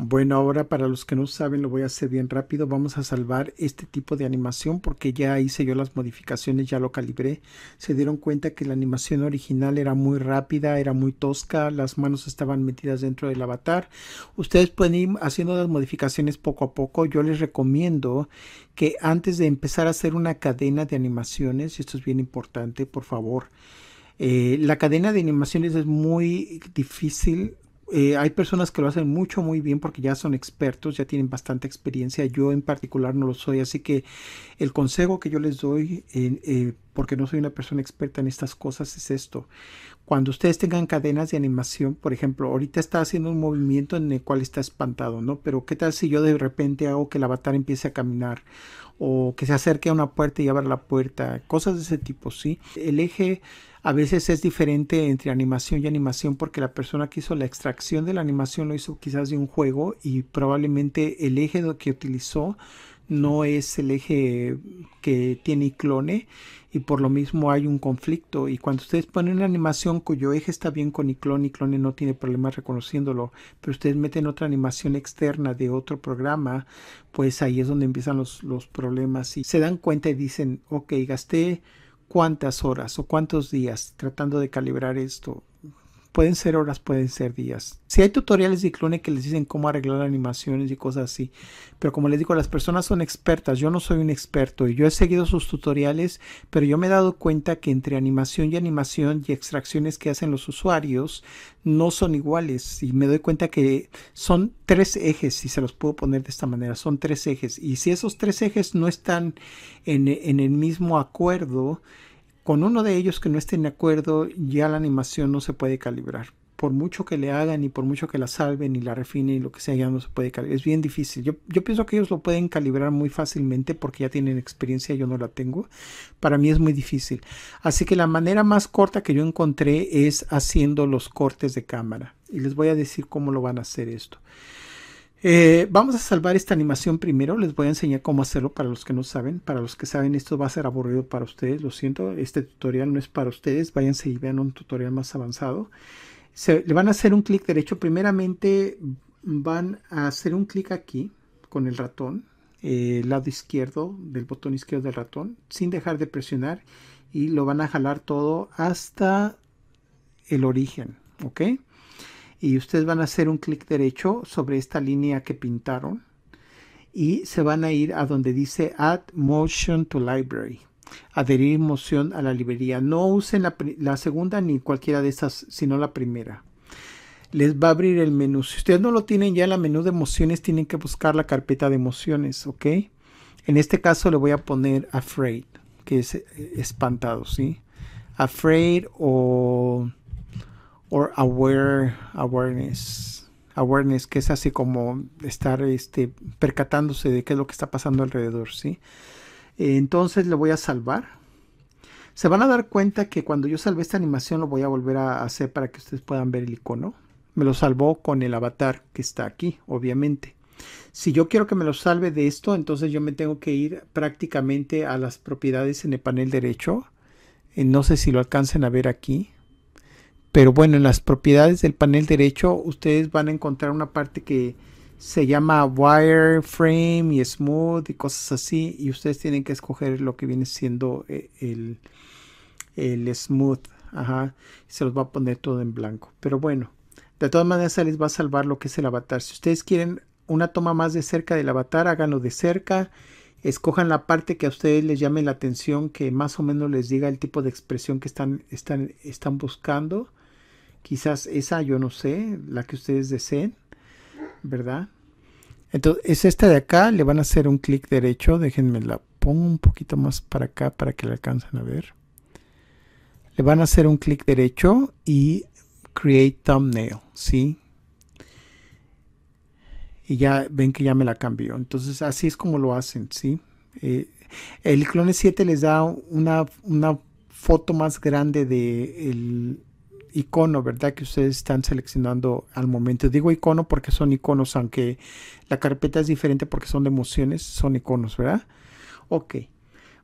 Bueno, ahora para los que no saben, lo voy a hacer bien rápido. Vamos a salvar este tipo de animación porque ya hice yo las modificaciones, ya lo calibré. Se dieron cuenta que la animación original era muy rápida, era muy tosca, las manos estaban metidas dentro del avatar. Ustedes pueden ir haciendo las modificaciones poco a poco. Yo les recomiendo que antes de empezar a hacer una cadena de animaciones, y esto es bien importante, por favor, eh, la cadena de animaciones es muy difícil eh, hay personas que lo hacen mucho, muy bien porque ya son expertos, ya tienen bastante experiencia. Yo en particular no lo soy, así que el consejo que yo les doy, eh, eh, porque no soy una persona experta en estas cosas, es esto cuando ustedes tengan cadenas de animación, por ejemplo, ahorita está haciendo un movimiento en el cual está espantado, ¿no? Pero ¿qué tal si yo de repente hago que el avatar empiece a caminar? O que se acerque a una puerta y abra la puerta, cosas de ese tipo, ¿sí? El eje a veces es diferente entre animación y animación porque la persona que hizo la extracción de la animación lo hizo quizás de un juego y probablemente el eje que utilizó no es el eje que tiene iClone clone y por lo mismo hay un conflicto y cuando ustedes ponen una animación cuyo eje está bien con iClone, clone no tiene problemas reconociéndolo, pero ustedes meten otra animación externa de otro programa, pues ahí es donde empiezan los, los problemas y se dan cuenta y dicen, ok, gasté cuántas horas o cuántos días tratando de calibrar esto, pueden ser horas, pueden ser días. Si hay tutoriales de Clone que les dicen cómo arreglar animaciones y cosas así, pero como les digo, las personas son expertas, yo no soy un experto y yo he seguido sus tutoriales, pero yo me he dado cuenta que entre animación y animación y extracciones que hacen los usuarios no son iguales y me doy cuenta que son tres ejes, si se los puedo poner de esta manera, son tres ejes y si esos tres ejes no están en, en el mismo acuerdo, con uno de ellos que no esté de acuerdo, ya la animación no se puede calibrar. Por mucho que le hagan y por mucho que la salven y la refinen y lo que sea, ya no se puede calibrar. Es bien difícil. Yo, yo pienso que ellos lo pueden calibrar muy fácilmente porque ya tienen experiencia, yo no la tengo. Para mí es muy difícil. Así que la manera más corta que yo encontré es haciendo los cortes de cámara. Y les voy a decir cómo lo van a hacer esto. Eh, vamos a salvar esta animación primero. Les voy a enseñar cómo hacerlo para los que no saben. Para los que saben, esto va a ser aburrido para ustedes. Lo siento, este tutorial no es para ustedes. Váyanse y vean un tutorial más avanzado. Se, le van a hacer un clic derecho. Primeramente van a hacer un clic aquí con el ratón. el eh, lado izquierdo del botón izquierdo del ratón. Sin dejar de presionar. Y lo van a jalar todo hasta el origen. ¿Ok? y ustedes van a hacer un clic derecho sobre esta línea que pintaron y se van a ir a donde dice Add Motion to Library. Adherir moción a la librería. No usen la, segunda ni cualquiera de estas, sino la primera les va a abrir el menú. Si ustedes no lo tienen ya en la menú de emociones, tienen que buscar la carpeta de emociones, ¿ok? En este caso le voy a poner afraid, que es eh, espantado, ¿sí? Afraid o or aware awareness awareness que es así como estar este percatándose de qué es lo que está pasando alrededor sí entonces le voy a salvar se van a dar cuenta que cuando yo salvé esta animación lo voy a volver a hacer para que ustedes puedan ver el icono me lo salvó con el avatar que está aquí obviamente si yo quiero que me lo salve de esto, entonces yo me tengo que ir prácticamente a las propiedades en el panel derecho. Eh, no sé si lo alcancen a ver aquí. Pero bueno, en las propiedades del panel derecho ustedes van a encontrar una parte que se llama wireframe y smooth y cosas así y ustedes tienen que escoger lo que viene siendo eh, el, el smooth. Ajá, se los va a poner todo en blanco. Pero bueno, de todas maneras se les va a salvar lo que es el avatar. Si ustedes quieren una toma más de cerca del avatar, háganlo de cerca. Escojan la parte que a ustedes les llame la atención, que más o menos les diga el tipo de expresión que están, están, están buscando quizás esa, yo no sé, la que ustedes deseen, ¿verdad? Entonces, es esta de acá, le van a hacer un clic derecho, déjenme la pongo un poquito más para acá para que la alcancen a ver. Le van a hacer un clic derecho y Create Thumbnail, ¿sí? Y ya ven que ya me la cambió. Entonces, así es como lo hacen, ¿sí? Eh, el Clone 7 les da una, una foto más grande de el, icono, ¿verdad? Que ustedes están seleccionando al momento. Digo icono porque son iconos, aunque la carpeta es diferente porque son de emociones, son iconos, ¿verdad? Ok.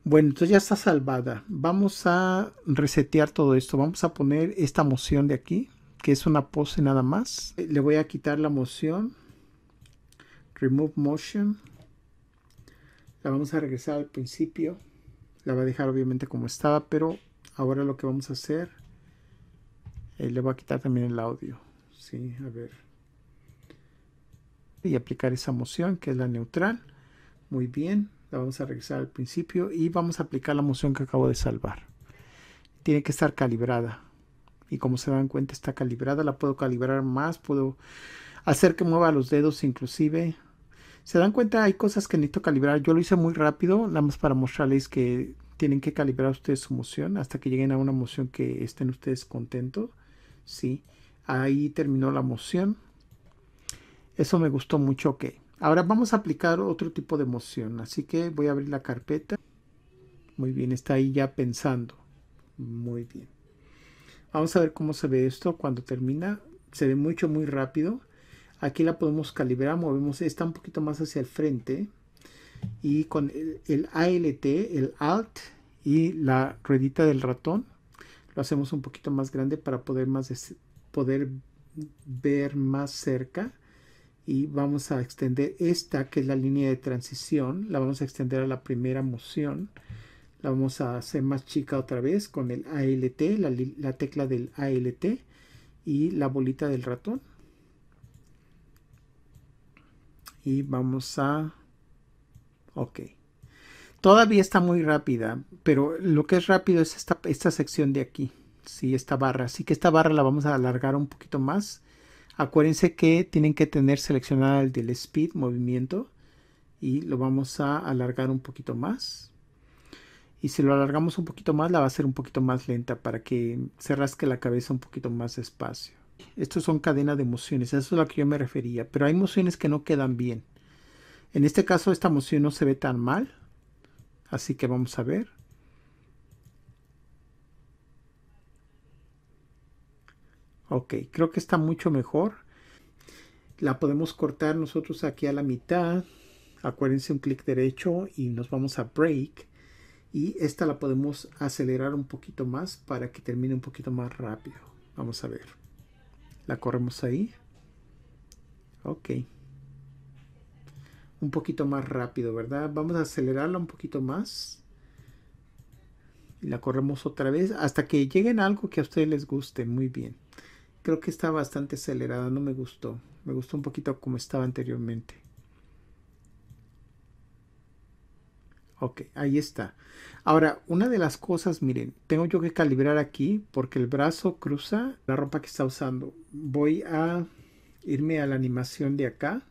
Bueno, entonces ya está salvada. Vamos a resetear todo esto. Vamos a poner esta moción de aquí, que es una pose nada más. Le voy a quitar la moción. Remove motion. La vamos a regresar al principio. La va a dejar obviamente como estaba, pero ahora lo que vamos a hacer eh, le voy a quitar también el audio. Sí, a ver. Y aplicar esa moción que es la neutral. Muy bien. La vamos a regresar al principio y vamos a aplicar la moción que acabo de salvar. Tiene que estar calibrada. Y como se dan cuenta está calibrada. La puedo calibrar más. Puedo hacer que mueva los dedos inclusive. Se dan cuenta, hay cosas que necesito calibrar. Yo lo hice muy rápido, nada más para mostrarles que tienen que calibrar ustedes su moción hasta que lleguen a una moción que estén ustedes contentos. ¿sí? Ahí terminó la moción. Eso me gustó mucho, ok. Ahora vamos a aplicar otro tipo de moción, así que voy a abrir la carpeta. Muy bien, está ahí ya pensando. Muy bien. Vamos a ver cómo se ve esto cuando termina. Se ve mucho, muy rápido. Aquí la podemos calibrar, movemos, está un poquito más hacia el frente. Y con el ALT, el ALT y la ruedita del ratón, lo hacemos un poquito más grande para poder, más poder ver más cerca y vamos a extender esta que es la línea de transición la vamos a extender a la primera moción la vamos a hacer más chica otra vez con el ALT la, la tecla del ALT y la bolita del ratón y vamos a ok Todavía está muy rápida, pero lo que es rápido es esta, sección de aquí, sí, esta barra. Así que esta barra la vamos a alargar un poquito más. Acuérdense que tienen que tener seleccionada el del speed, movimiento, y lo vamos a alargar un poquito más. Y si lo alargamos un poquito más, la va a hacer un poquito más lenta para que se rasque la cabeza un poquito más espacio. Estos son cadenas de emociones, eso es lo que yo me refería, pero hay emociones que no quedan bien. En este caso esta emoción no se ve tan mal, Así que vamos a ver. Ok, creo que está mucho mejor. La podemos cortar nosotros aquí a la mitad. Acuérdense un clic derecho y nos vamos a break. Y esta la podemos acelerar un poquito más para que termine un poquito más rápido. Vamos a ver. La corremos ahí. Ok un poquito más rápido, ¿verdad? Vamos a acelerarla un poquito más. Y la corremos otra vez hasta que lleguen algo que a ustedes les guste. Muy bien. Creo que está bastante acelerada, no me gustó. Me gustó un poquito como estaba anteriormente. Ok, ahí está. Ahora, una de las cosas, miren, tengo yo que calibrar aquí porque el brazo cruza la ropa que está usando. Voy a irme a la animación de acá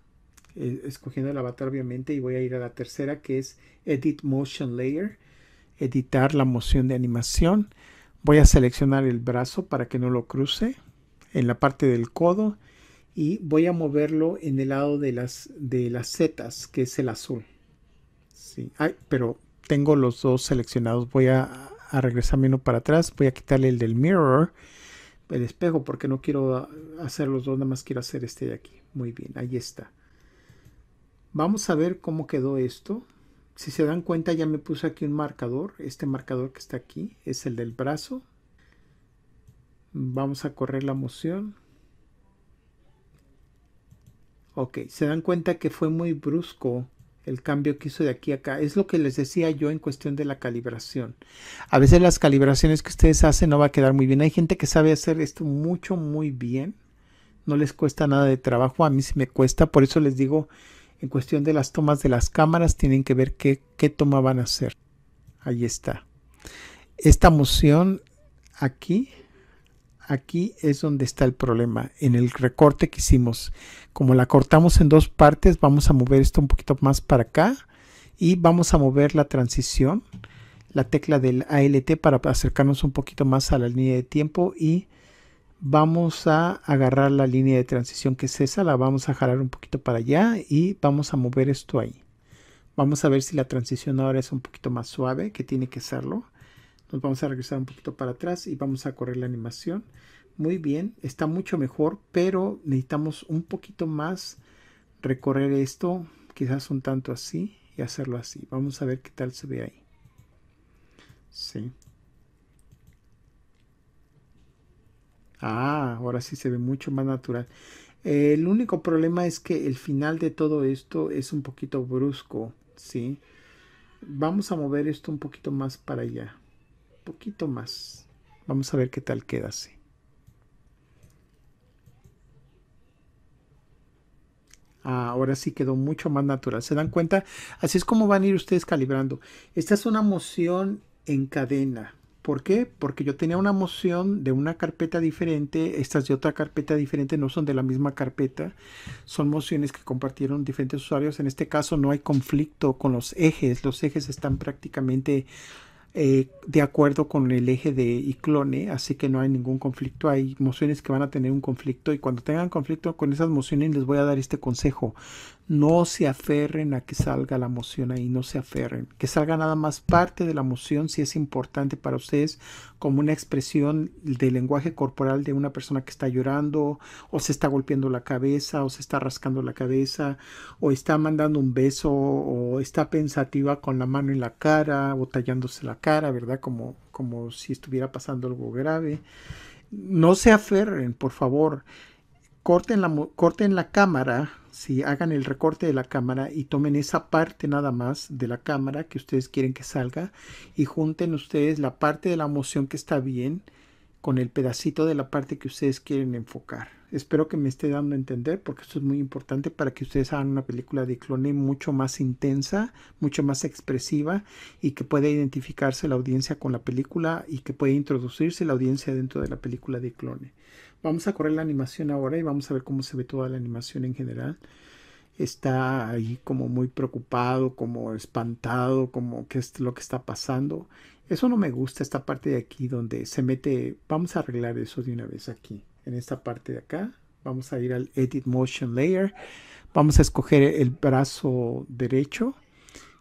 eh, escogiendo el avatar obviamente y voy a ir a la tercera que es Edit Motion Layer, editar la moción de animación. Voy a seleccionar el brazo para que no lo cruce en la parte del codo y voy a moverlo en el lado de las, de las zetas que es el azul. pero tengo los dos seleccionados. Voy a, a regresarme uno para atrás. Voy a quitarle el del mirror, el espejo, porque no quiero hacer los dos, nada más quiero hacer este de aquí. Muy bien, ahí está. Vamos a ver cómo quedó esto. Si se dan cuenta ya me puse aquí un marcador. Este marcador que está aquí es el del brazo. Vamos a correr la moción. Ok, se dan cuenta que fue muy brusco el cambio que hizo de aquí a acá. Es lo que les decía yo en cuestión de la calibración. A veces las calibraciones que ustedes hacen no va a quedar muy bien. Hay gente que sabe hacer esto mucho, muy bien. No les cuesta nada de trabajo. A mí sí me cuesta. Por eso les digo en cuestión de las tomas de las cámaras, tienen que ver qué, toma van a hacer. Ahí está. Esta moción aquí, aquí es donde está el problema, en el recorte que hicimos. Como la cortamos en dos partes, vamos a mover esto un poquito más para acá y vamos a mover la transición, la tecla del ALT para acercarnos un poquito más a la línea de tiempo y vamos a agarrar la línea de transición que es esa, la vamos a jalar un poquito para allá y vamos a mover esto ahí. Vamos a ver si la transición ahora es un poquito más suave, que tiene que serlo. Nos vamos a regresar un poquito para atrás y vamos a correr la animación. Muy bien, está mucho mejor, pero necesitamos un poquito más recorrer esto, quizás un tanto así y hacerlo así. Vamos a ver qué tal se ve ahí. Sí. Ah, ahora sí se ve mucho más natural. Eh, el único problema es que el final de todo esto es un poquito brusco, ¿sí? Vamos a mover esto un poquito más para allá. Un poquito más. Vamos a ver qué tal queda así. Ah, ahora sí quedó mucho más natural. ¿Se dan cuenta? Así es como van a ir ustedes calibrando. Esta es una moción en cadena. ¿Por qué? Porque yo tenía una moción de una carpeta diferente, estas de otra carpeta diferente no son de la misma carpeta, son mociones que compartieron diferentes usuarios. En este caso no hay conflicto con los ejes, los ejes están prácticamente eh, de acuerdo con el eje de Iclone, así que no hay ningún conflicto. Hay mociones que van a tener un conflicto y cuando tengan conflicto con esas mociones les voy a dar este consejo. No se aferren a que salga la emoción ahí, no se aferren. Que salga nada más parte de la emoción si es importante para ustedes como una expresión del lenguaje corporal de una persona que está llorando o se está golpeando la cabeza o se está rascando la cabeza o está mandando un beso o está pensativa con la mano en la cara o tallándose la cara, ¿verdad? Como, como si estuviera pasando algo grave. No se aferren, por favor corten la, la cámara, si hagan el recorte de la cámara y tomen esa parte nada más de la cámara que ustedes quieren que salga y junten ustedes la parte de la moción que está bien con el pedacito de la parte que ustedes quieren enfocar. Espero que me esté dando a entender porque esto es muy importante para que ustedes hagan una película de clone mucho más intensa, mucho más expresiva y que pueda identificarse la audiencia con la película y que pueda introducirse la audiencia dentro de la película de clone. Vamos a correr la animación ahora y vamos a ver cómo se ve toda la animación en general. Está ahí como muy preocupado, como espantado, como qué es lo que está pasando. Eso no me gusta, esta parte de aquí donde se mete. Vamos a arreglar eso de una vez aquí. En esta parte de acá, vamos a ir al Edit Motion Layer. Vamos a escoger el brazo derecho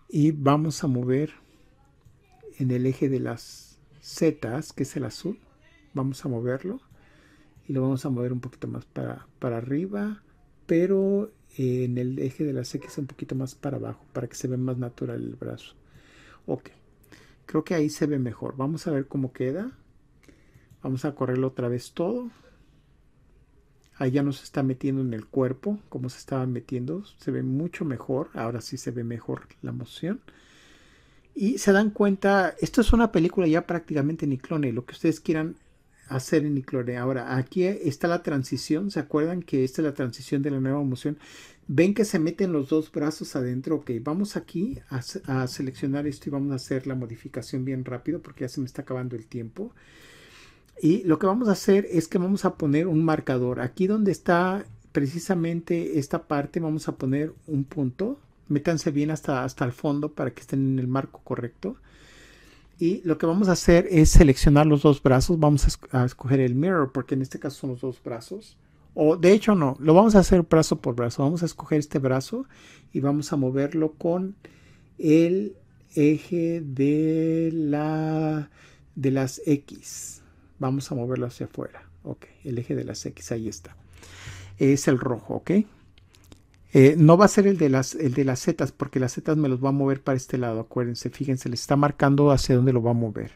y vamos a mover en el eje de las zetas, que es el azul. Vamos a moverlo y lo vamos a mover un poquito más para, para arriba, pero eh, en el eje de las X un poquito más para abajo, para que se vea más natural el brazo. Ok, creo que ahí se ve mejor. Vamos a ver cómo queda. Vamos a correrlo otra vez todo. Ahí ya no se está metiendo en el cuerpo como se estaba metiendo. Se ve mucho mejor. Ahora sí se ve mejor la moción. Y se dan cuenta, esto es una película ya prácticamente y Lo que ustedes quieran en Iclore, Ahora, aquí está la transición. ¿Se acuerdan que esta es la transición de la nueva emoción? Ven que se meten los dos brazos adentro. Ok, vamos aquí a, a seleccionar esto y vamos a hacer la modificación bien rápido porque ya se me está acabando el tiempo. Y lo que vamos a hacer es que vamos a poner un marcador. Aquí donde está precisamente esta parte vamos a poner un punto. Métanse bien hasta, hasta el fondo para que estén en el marco correcto. Y lo que vamos a hacer es seleccionar los dos brazos. Vamos a, escoger el mirror porque en este caso son los dos brazos. O de hecho no, lo vamos a hacer brazo por brazo. Vamos a escoger este brazo y vamos a moverlo con el eje de, la, de las X. Vamos a moverlo hacia afuera. Ok, el eje de las X, ahí está. Es el rojo, ok. Eh, no va a ser el de, las, el de las zetas, porque las zetas me los va a mover para este lado, acuérdense, fíjense, le está marcando hacia dónde lo va a mover.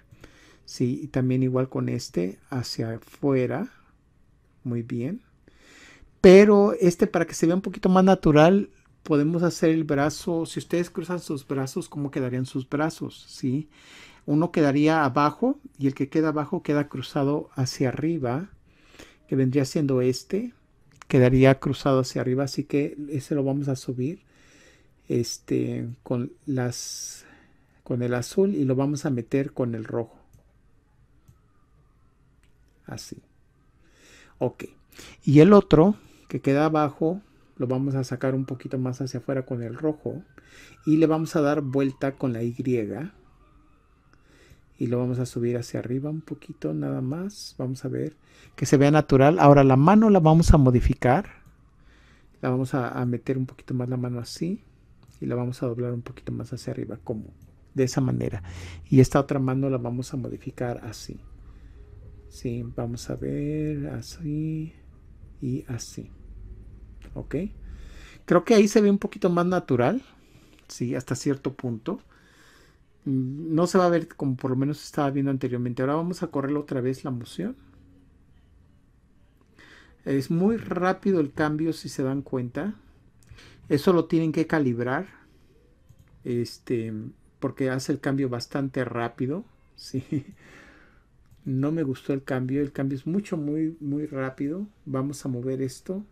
Sí, y también igual con este, hacia afuera. Muy bien. Pero este, para que se vea un poquito más natural, podemos hacer el brazo, si ustedes cruzan sus brazos, ¿cómo quedarían sus brazos? Sí. Uno quedaría abajo y el que queda abajo queda cruzado hacia arriba, que vendría siendo este quedaría cruzado hacia arriba, así que ese lo vamos a subir este, con, las, con el azul y lo vamos a meter con el rojo. Así. Ok. Y el otro que queda abajo lo vamos a sacar un poquito más hacia afuera con el rojo y le vamos a dar vuelta con la Y y lo vamos a subir hacia arriba un poquito nada más. Vamos a ver que se vea natural. Ahora la mano la vamos a modificar. La vamos a, meter un poquito más la mano así y la vamos a doblar un poquito más hacia arriba como de esa manera. Y esta otra mano la vamos a modificar así. Sí, vamos a ver así y así. ¿Ok? Creo que ahí se ve un poquito más natural. Sí, hasta cierto punto. Mm, no se va a ver como por lo menos estaba viendo anteriormente. Ahora vamos a correr otra vez la moción. Es muy rápido el cambio si se dan cuenta. Eso lo tienen que calibrar. Este, porque hace el cambio bastante rápido. Sí. No me gustó el cambio. El cambio es mucho, muy, muy rápido. Vamos a mover esto.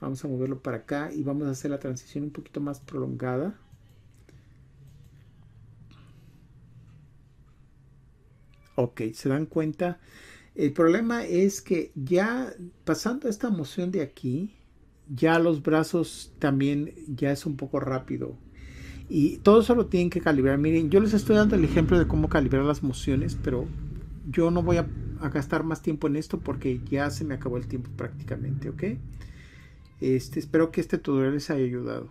Vamos a moverlo para acá y vamos a hacer la transición un poquito más prolongada. Ok, se dan cuenta. El problema es que ya pasando esta moción de aquí, ya los brazos también ya es un poco rápido. Y todo eso lo tienen que calibrar. Miren, yo les estoy dando el ejemplo de cómo calibrar las mociones, pero yo no voy a, gastar más tiempo en esto porque ya se me acabó el tiempo prácticamente, ¿ok? Este, espero que este tutorial les haya ayudado.